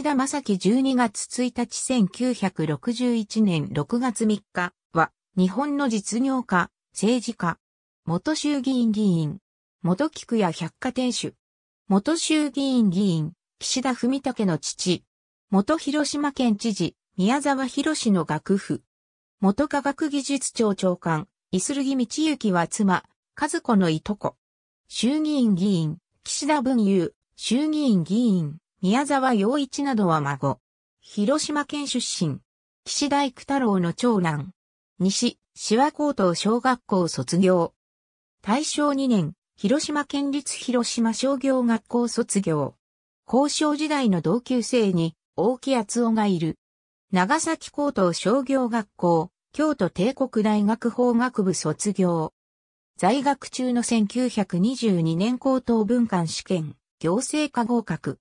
吉田正樹12月1日1961年6月3日は、日本の実業家、政治家、元衆議院議員、元菊屋百貨店主、元衆議院議員、岸田文武の父、元広島県知事、宮沢博士の学府、元科学技術庁長官、イスルギ道行は妻、和子のいとこ、衆議院議員、岸田文雄、衆議院議員、宮沢洋一などは孫。広島県出身。岸大工太郎の長男。西、志和高等小学校卒業。大正2年、広島県立広島商業学校卒業。高校時代の同級生に、大木厚夫がいる。長崎高等商業学校、京都帝国大学法学部卒業。在学中の1922年高等文官試験、行政科合格。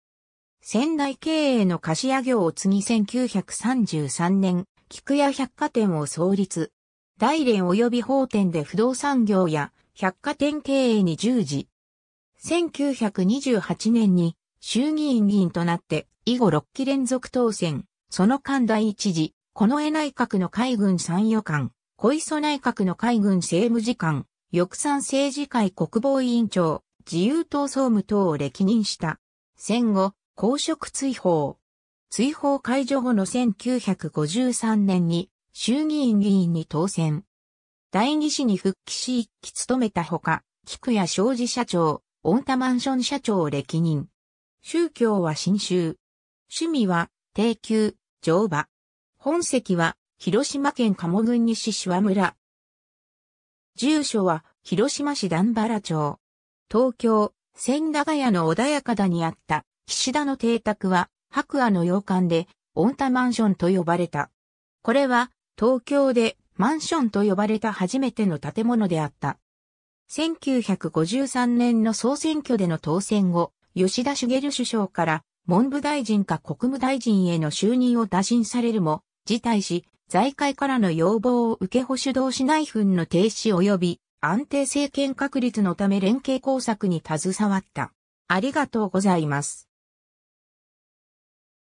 仙台経営の菓子屋業を継ぎ1933年、菊屋百貨店を創立。大連及び法店で不動産業や百貨店経営に従事。1928年に衆議院議員となって以後6期連続当選、その間第一次、近衛内閣の海軍参与官、小磯内閣の海軍政務次官、翼賛政治会国防委員長、自由党総務等を歴任した。戦後、公職追放。追放解除後の1953年に衆議院議員に当選。第二子に復帰し一期務めたほか、菊谷商事社長、御田マンション社長を歴任。宗教は新州。趣味は、低級、乗馬。本籍は、広島県鴨郡西島村。住所は、広島市段原町。東京、千駄ヶ谷の穏やかだにあった岸田の邸宅は白亜の洋館で、オンタマンションと呼ばれた。これは、東京でマンションと呼ばれた初めての建物であった。1953年の総選挙での当選後、吉田茂首相から文部大臣か国務大臣への就任を打診されるも、辞退し、財界からの要望を受け保守同士内紛の停止及び安定政権確立のため連携工作に携わった。ありがとうございます。